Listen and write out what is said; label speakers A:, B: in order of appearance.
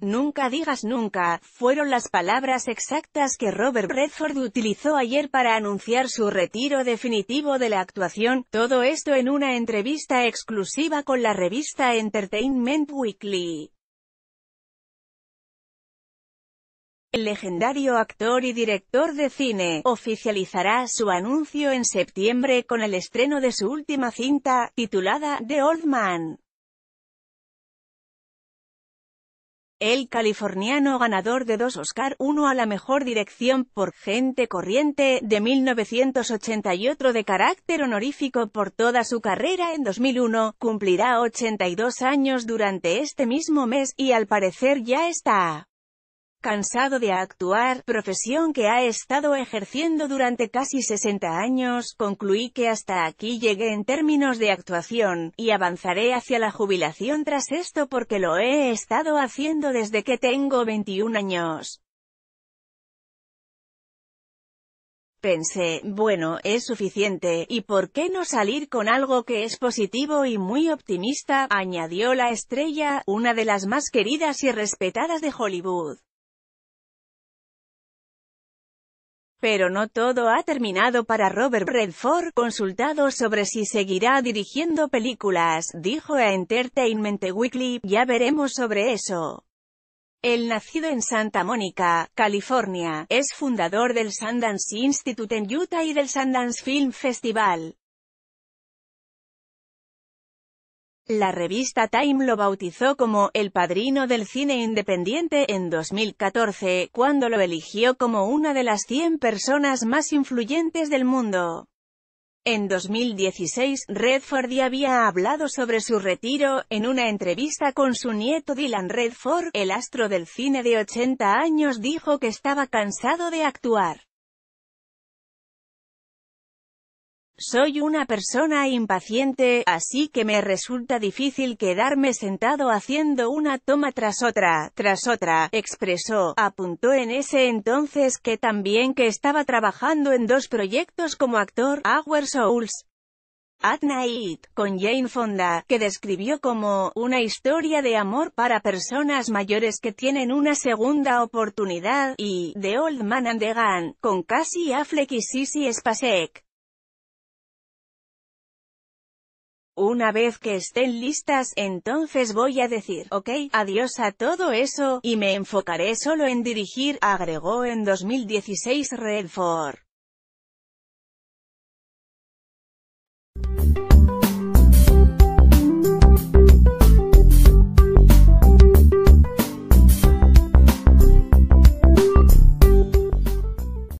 A: Nunca digas nunca, fueron las palabras exactas que Robert Redford utilizó ayer para anunciar su retiro definitivo de la actuación, todo esto en una entrevista exclusiva con la revista Entertainment Weekly. El legendario actor y director de cine, oficializará su anuncio en septiembre con el estreno de su última cinta, titulada The Old Man. El californiano ganador de dos Oscar, uno a la mejor dirección por Gente Corriente, de 1988 y otro de carácter honorífico por toda su carrera en 2001, cumplirá 82 años durante este mismo mes, y al parecer ya está cansado de actuar, profesión que ha estado ejerciendo durante casi 60 años, concluí que hasta aquí llegué en términos de actuación, y avanzaré hacia la jubilación tras esto porque lo he estado haciendo desde que tengo 21 años. pensé, bueno, es suficiente, ¿y por qué no salir con algo que es positivo y muy optimista? añadió la estrella, una de las más queridas y respetadas de Hollywood. Pero no todo ha terminado para Robert Redford, consultado sobre si seguirá dirigiendo películas, dijo a Entertainment Weekly, ya veremos sobre eso. El nacido en Santa Mónica, California, es fundador del Sundance Institute en Utah y del Sundance Film Festival. La revista Time lo bautizó como «el padrino del cine independiente» en 2014, cuando lo eligió como una de las 100 personas más influyentes del mundo. En 2016, Redford ya había hablado sobre su retiro, en una entrevista con su nieto Dylan Redford, el astro del cine de 80 años dijo que estaba cansado de actuar. Soy una persona impaciente, así que me resulta difícil quedarme sentado haciendo una toma tras otra, tras otra, expresó, apuntó en ese entonces que también que estaba trabajando en dos proyectos como actor, Our Souls, At Night, con Jane Fonda, que describió como una historia de amor para personas mayores que tienen una segunda oportunidad, y The Old Man and the Gun, con Cassie Affleck y Sissy Spacek. Una vez que estén listas, entonces voy a decir, ok, adiós a todo eso, y me enfocaré solo en dirigir, agregó en 2016 Redford.